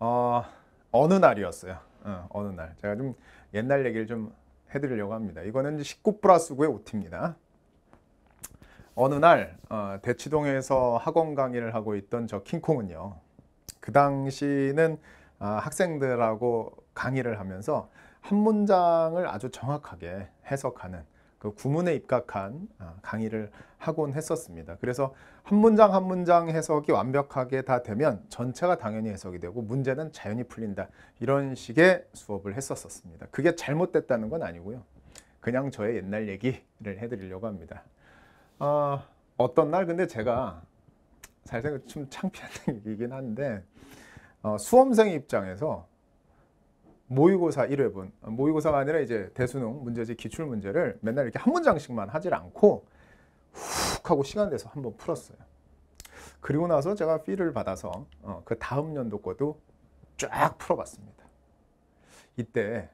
어, 어느 날이었어요. 어, 어느 날. 제가 좀 옛날 얘기를 좀 해드리려고 합니다. 이거는 19 플러스 9의 오티입니다 어느 날 어, 대치동에서 학원 강의를 하고 있던 저 킹콩은요. 그 당시는 어, 학생들하고 강의를 하면서 한 문장을 아주 정확하게 해석하는 또 그 구문에 입각한 아, 강의를 하곤 했었습니다. 그래서 한 문장 한 문장 해석이 완벽하게 다 되면 전체가 당연히 해석이 되고 문제는 자연히 풀린다. 이런 식의 수업을 했었었습니다. 그게 잘못됐다는 건 아니고요. 그냥 저의 옛날 얘기를 해드리려고 합니다. 어, 어떤 날 근데 제가 잘생각 좀 창피한 얘기긴 한데 어, 수험생 입장에서 모의고사 1회분, 모의고사가 아니라 이제 대수능 문제지 기출 문제를 맨날 이렇게 한 문장씩만 하질 않고 훅 하고 시간 돼서 한번 풀었어요. 그리고 나서 제가 필을 받아서 어, 그 다음 연도 것도 쫙 풀어봤습니다. 이때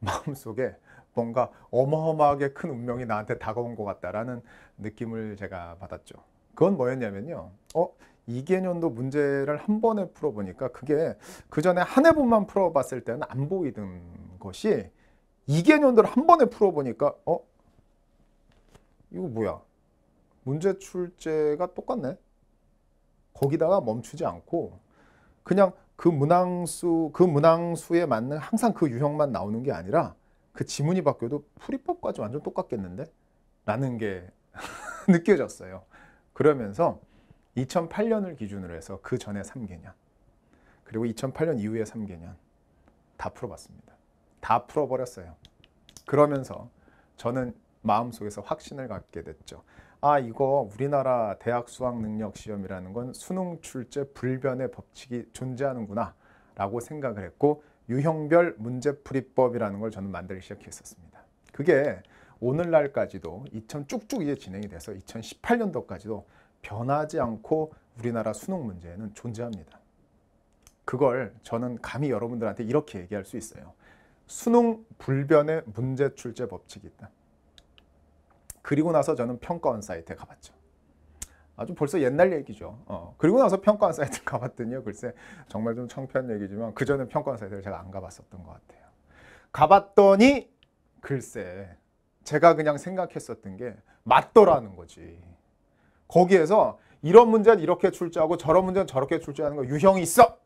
마음속에 뭔가 어마어마하게 큰 운명이 나한테 다가온 것 같다라는 느낌을 제가 받았죠. 그건 뭐였냐면요. 어, 2개년도 문제를 한 번에 풀어보니까 그게 그 전에 한 해분만 풀어봤을 때는 안 보이던 것이 2개년도를 한 번에 풀어보니까 어? 이거 뭐야? 문제 출제가 똑같네? 거기다가 멈추지 않고 그냥 그 문항수, 그 문항수에 맞는 항상 그 유형만 나오는 게 아니라 그 지문이 바뀌어도 풀이법까지 완전 똑같겠는데? 라는 게 느껴졌어요. 그러면서 2008년을 기준으로 해서 그 전에 3개년 그리고 2008년 이후에 3개년 다 풀어봤습니다. 다 풀어버렸어요. 그러면서 저는 마음속에서 확신을 갖게 됐죠. 아 이거 우리나라 대학 수학 능력 시험이라는 건 수능 출제 불변의 법칙이 존재하는구나 라고 생각을 했고 유형별 문제풀이법이라는 걸 저는 만들기 시작했었습니다. 그게 오늘날까지도 2000 쭉쭉 이제 진행이 돼서 2018년도까지도 변하지 않고 우리나라 수능 문제는 존재합니다. 그걸 저는 감히 여러분들한테 이렇게 얘기할 수 있어요. 수능 불변의 문제 출제 법칙이 있다. 그리고 나서 저는 평가원 사이트에 가봤죠. 아주 벌써 옛날 얘기죠. 어. 그리고 나서 평가원 사이트 가봤더니요. 글쎄 정말 좀 창피한 얘기지만 그전에 평가원 사이트를 제가 안 가봤었던 것 같아요. 가봤더니 글쎄 제가 그냥 생각했었던 게 맞더라는 거지. 거기에서 이런 문제는 이렇게 출제하고 저런 문제는 저렇게 출제하는 거 유형이 있어.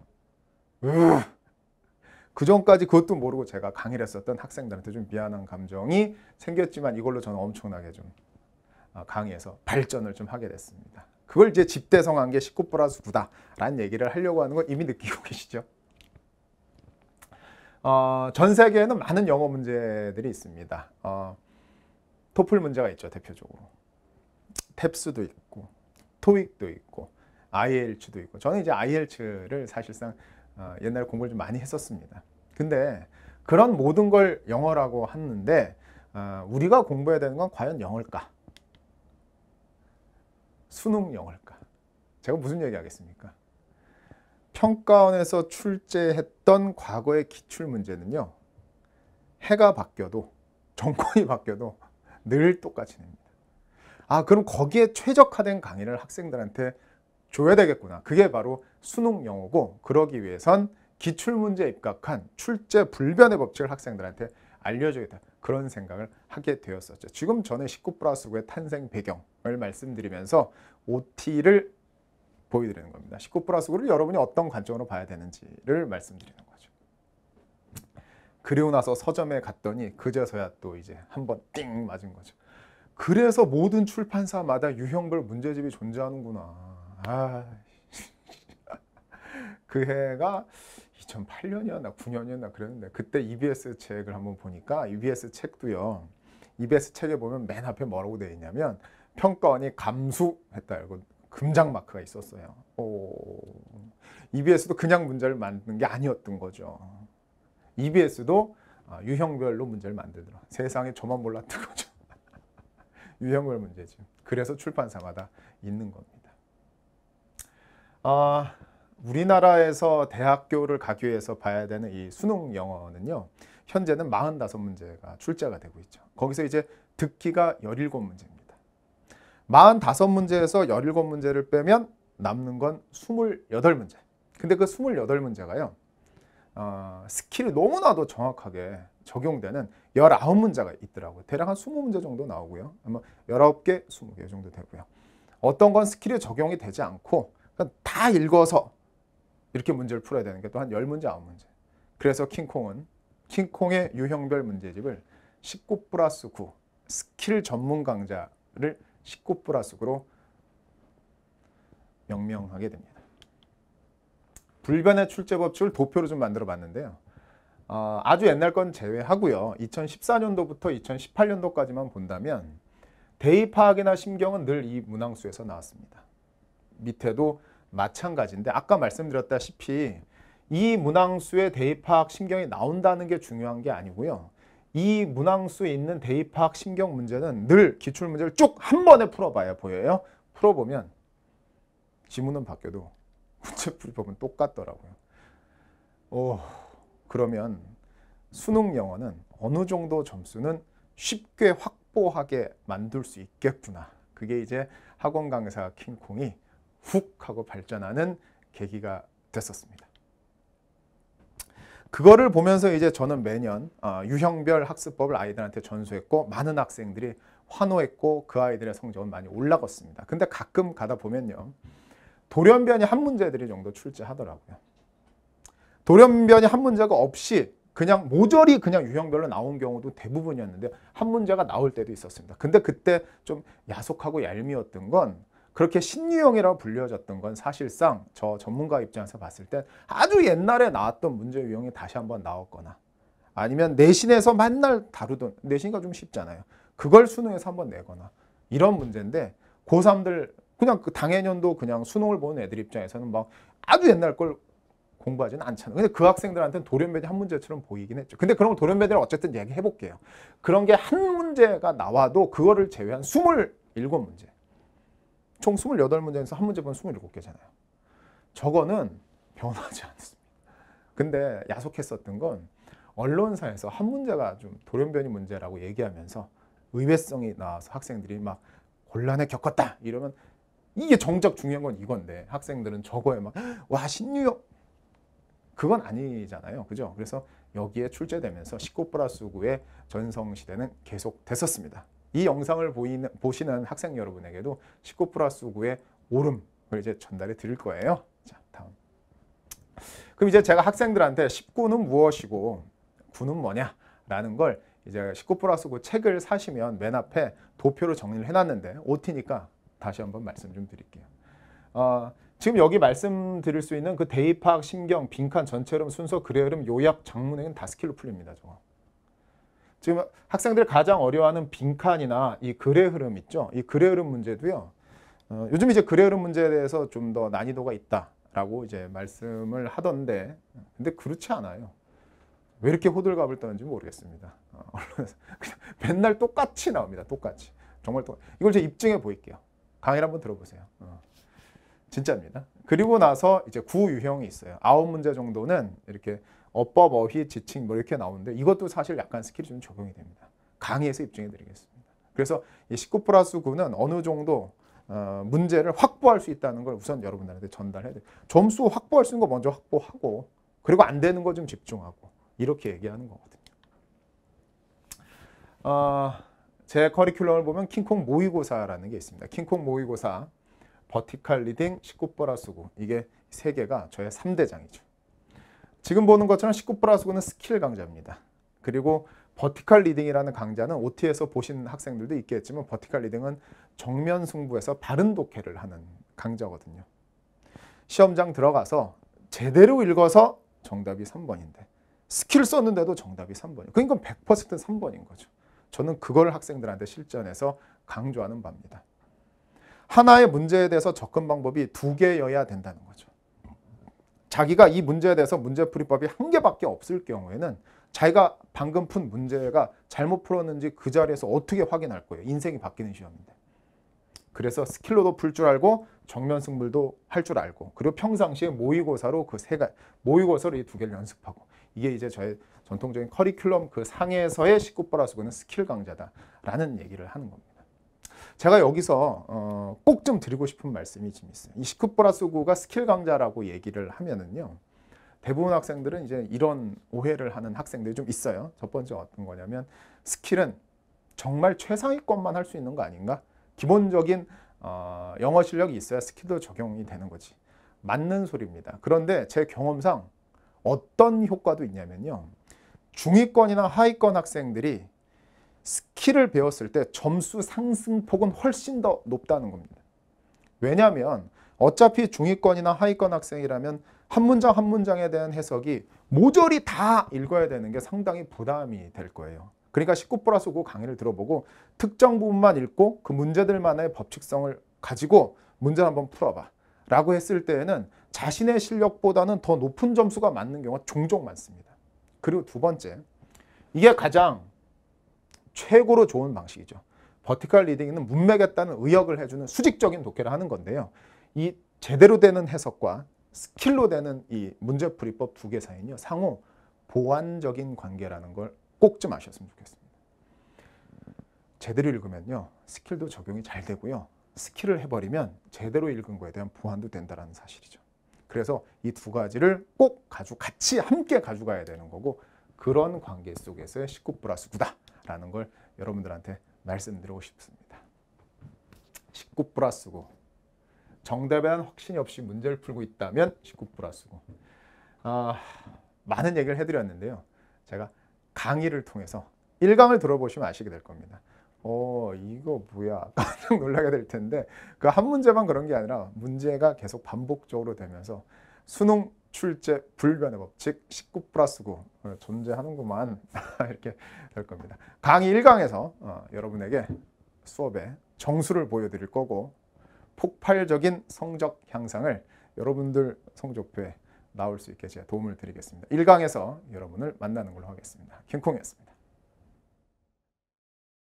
그 전까지 그것도 모르고 제가 강의를 했었던 학생들한테 좀 미안한 감정이 생겼지만 이걸로 저는 엄청나게 좀 아, 강의에서 발전을 좀 하게 됐습니다. 그걸 이제 집대성한 게 19 플러스 9다라는 얘기를 하려고 하는 걸 이미 느끼고 계시죠? 어, 전 세계에는 많은 영어 문제들이 있습니다. 어, 토플 문제가 있죠, 대표적으로. 탭스도 있고 토익도 있고 IELTS도 있고 저는 이제 IELTS를 사실상 어, 옛날에 공부를 좀 많이 했었습니다. 근데 그런 모든 걸 영어라고 하는데 어, 우리가 공부해야 되는 건 과연 영어일까? 수능 영어일까? 제가 무슨 얘기 하겠습니까? 평가원에서 출제했던 과거의 기출문제는요. 해가 바뀌어도 정권이 바뀌어도 늘 똑같이 됩니다. 아 그럼 거기에 최적화된 강의를 학생들한테 줘야 되겠구나. 그게 바로 수능 영어고 그러기 위해선 기출문제에 입각한 출제 불변의 법칙을 학생들한테 알려줘야겠다 그런 생각을 하게 되었었죠. 지금 전에 19 플러스 9의 탄생 배경을 말씀드리면서 OT를 보여드리는 겁니다. 19 플러스 9를 여러분이 어떤 관점으로 봐야 되는지를 말씀드리는 거죠. 그리고 나서 서점에 갔더니 그제서야 또 이제 한번 띵 맞은 거죠. 그래서 모든 출판사마다 유형별 문제집이 존재하는구나. 아, 그 해가 2008년이었나 9년이었나 그랬는데 그때 EBS 책을 한번 보니까 EBS 책도요. EBS 책에 보면 맨 앞에 뭐라고 되어 있냐면 평가원이 감수했다 이거 금장 마크가 있었어요. 오, EBS도 그냥 문제를 만든 게 아니었던 거죠. EBS도 아, 유형별로 문제를 만들더라. 세상에 저만 몰랐던 거죠. 유형별 문제죠. 그래서 출판사마다 있는 겁니다. 아, 우리나라에서 대학교를 가기 위해서 봐야 되는 이 수능 영어는요. 현재는 45문제가 출제가 되고 있죠. 거기서 이제 듣기가 17문제입니다. 45문제에서 17문제를 빼면 남는 건 28문제. 근데 그 28문제가요. 어, 스킬이 너무나도 정확하게 적용되는 19문제가 있더라고요. 대략 한 20문제 정도 나오고요. 아마 19개, 20개 정도 되고요. 어떤 건스킬에 적용이 되지 않고 그러니까 다 읽어서 이렇게 문제를 풀어야 되는 게 또 한 10문제, 9문제. 그래서 킹콩은 킹콩의 유형별 문제집을 19 플러스 9 스킬 전문 강좌를 19 플러스 9로 명명하게 됩니다. 불변의 출제 법칙을 도표로 좀 만들어 봤는데요. 어, 아주 옛날 건 제외하고요. 2014년도부터 2018년도까지만 본다면 대의 파악이나 심경은 늘 이 문항수에서 나왔습니다. 밑에도 마찬가지인데 아까 말씀드렸다시피 이 문항수의 대의 파악 심경이 나온다는 게 중요한 게 아니고요. 이 문항수에 있는 대의 파악 심경 문제는 늘 기출문제를 쭉 한 번에 풀어봐야 보여요. 풀어보면 지문은 바뀌어도 문제풀이법은 똑같더라고요. 오... 그러면 수능 영어는 어느 정도 점수는 쉽게 확보하게 만들 수 있겠구나. 그게 이제 학원 강사 킹콩이 훅 하고 발전하는 계기가 됐었습니다. 그거를 보면서 이제 저는 매년 어, 유형별 학습법을 아이들한테 전수했고 많은 학생들이 환호했고 그 아이들의 성적은 많이 올라갔습니다. 근데 가끔 가다 보면요. 돌연변이 한 문제들이 정도 출제하더라고요. 돌연변이 한 문제가 없이 그냥 모조리 그냥 유형별로 나온 경우도 대부분이었는데 한 문제가 나올 때도 있었습니다. 근데 그때 좀 야속하고 얄미웠던 건 그렇게 신유형이라고 불려졌던 건 사실상 저 전문가 입장에서 봤을 때 아주 옛날에 나왔던 문제 유형이 다시 한번 나왔거나 아니면 내신에서 맨날 다루던 내신이좀 쉽잖아요. 그걸 수능에서 한번 내거나 이런 문제인데 고3들 그냥 그 당해년도 그냥 수능을 보는 애들 입장에서는 막 아주 옛날 걸 공부하지는 않잖아요. 근데 그 학생들한테는 돌연변이 한 문제처럼 보이긴 했죠. 근데 그런 돌연변이를 어쨌든 얘기해 볼게요. 그런 게 한 문제가 나와도 그거를 제외한 27문제. 총 28문제에서 한 문제 보면 27개잖아요. 저거는 변하지 않습니다. 근데 야속했었던 건 언론사에서 한 문제가 좀 돌연변이 문제라고 얘기하면서 의외성이 나와서 학생들이 막 곤란에 겪었다 이러면 이게 정작 중요한 건 이건데 학생들은 저거에 막와 신유형 그건 아니잖아요. 그죠? 그래서 여기에 출제되면서 19 플러스 9의 전성시대는 계속 됐었습니다. 이 영상을 보이는, 보시는 학생 여러분에게도 19 플러스 9의 오름을 이제 전달해 드릴 거예요. 자, 다음. 그럼 이제 제가 학생들한테 19는 무엇이고 9는 뭐냐? 라는 걸 이제 19 플러스 9 책을 사시면 맨 앞에 도표로 정리를 해놨는데 OT니까 다시 한번 말씀 좀 드릴게요. 어, 지금 여기 말씀드릴 수 있는 그 대입학, 심경, 빈칸, 전체름, 순서, 그래흐름, 요약, 장문행은 다 스킬로 풀립니다. 저거. 지금 학생들 가장 어려워하는 빈칸이나 이 그래흐름 있죠. 이 그래흐름 문제도요. 어, 요즘 이제 그래흐름 문제에 대해서 좀 더 난이도가 있다라고 이제 말씀을 하던데 근데 그렇지 않아요. 왜 이렇게 호들갑을 떠는지 모르겠습니다. 어, 맨날 똑같이 나옵니다. 똑같이. 정말 똑같이. 이걸 제가 입증해 보일게요. 강의를 한번 들어보세요. 어. 진짜입니다. 그리고 나서 이제 구유형이 있어요. 아홉 문제 정도는 이렇게 어법, 어휘, 지칭 뭐 이렇게 나오는데 이것도 사실 약간 스킬이 좀 적용이 됩니다. 강의에서 입증해 드리겠습니다. 그래서 이19 플러스 9는 어느 정도 어, 문제를 확보할 수 있다는 걸 우선 여러분들한테 전달해야 돼요. 점수 확보할 수 있는 거 먼저 확보하고 그리고 안 되는 거 좀 집중하고 이렇게 얘기하는 거거든요. 어, 제 커리큘럼을 보면 킹콩 모의고사라는 게 있습니다. 킹콩 모의고사 버티컬 리딩, 19 플러스 9 이게 세 개가 저의 3대장이죠. 지금 보는 것처럼 19 플러스 9는 스킬 강좌입니다. 그리고 버티컬 리딩이라는 강좌는 OT에서 보신 학생들도 있겠지만 버티컬 리딩은 정면 승부에서 바른 독해를 하는 강좌거든요. 시험장 들어가서 제대로 읽어서 정답이 3번인데 스킬 썼는데도 정답이 3번이에요. 그러니까 100% 3번인 거죠. 저는 그걸 학생들한테 실전에서 강조하는 바입니다. 하나의 문제에 대해서 접근 방법이 두 개여야 된다는 거죠. 자기가 이 문제에 대해서 문제풀이법이 한 개밖에 없을 경우에는 자기가 방금 푼 문제가 잘못 풀었는지 그 자리에서 어떻게 확인할 거예요. 인생이 바뀌는 시험인데. 그래서 스킬로도 풀 줄 알고 정면 승부도 할 줄 알고 그리고 평상시에 모의고사로 그세가 모의고사로 이 두 개를 연습하고 이게 이제 저의 전통적인 커리큘럼 그 상에서의 19보라 수고는 스킬 강좌다라는 얘기를 하는 겁니다. 제가 여기서 어꼭좀 드리고 싶은 말씀이 좀 있어요. 이 시크보라스구가 스킬 강좌라고 얘기를 하면은요. 대부분 학생들은 이제 이런 오해를 하는 학생들이 좀 있어요. 첫 번째 어떤 거냐면 스킬은 정말 최상위권만 할 수 있는 거 아닌가? 기본적인 어 영어 실력이 있어야 스킬도 적용이 되는 거지. 맞는 소리입니다. 그런데 제 경험상 어떤 효과도 있냐면요. 중위권이나 하위권 학생들이 스킬을 배웠을 때 점수 상승폭은 훨씬 더 높다는 겁니다. 왜냐하면 어차피 중위권이나 하위권 학생이라면 한 문장 한 문장에 대한 해석이 모조리 다 읽어야 되는 게 상당히 부담이 될 거예요. 그러니까 19 플러스 5 강의를 들어보고 특정 부분만 읽고 그 문제들만의 법칙성을 가지고 문제 를 한번 풀어봐 라고 했을 때에는 자신의 실력보다는 더 높은 점수가 맞는 경우가 종종 많습니다. 그리고 두 번째, 이게 가장 최고로 좋은 방식이죠. 버티컬 리딩은 문맥에 따른 의역을 해주는 수직적인 독해를 하는 건데요. 이 제대로 되는 해석과 스킬로 되는 이 문제풀이법 두 개 사이는요. 상호 보완적인 관계라는 걸 꼭 좀 아셨으면 좋겠습니다. 제대로 읽으면요. 스킬도 적용이 잘 되고요. 스킬을 해버리면 제대로 읽은 거에 대한 보완도 된다는 사실이죠. 그래서 이 두 가지를 꼭 가지고 같이 함께 가져가야 되는 거고 그런 관계 속에서의 19 플러스 9다. 라는걸 여러분들한테 말씀드리고 싶습니다. 19 플러스 9. 정답에 대한 확신이 없이 문제를 풀고 있다면 19 플러스 9. 아, 많은 얘기를 해드렸는데요. 제가 강의를 통해서 1강을 들어보시면 아시게 될 겁니다. 어, 이거 뭐야. 깜짝 놀라게 될 텐데 그 한 문제만 그런 게 아니라 문제가 계속 반복적으로 되면서 수능 출제 불변의 법칙 19 플러스 9 어, 존재하는구만 이렇게 될 겁니다. 강의 1강에서 어, 여러분에게 수업의 정수를 보여드릴 거고 폭발적인 성적 향상을 여러분들 성적표에 나올 수 있게 제가 도움을 드리겠습니다. 1강에서 여러분을 만나는 걸로 하겠습니다. 김콩이었습니다.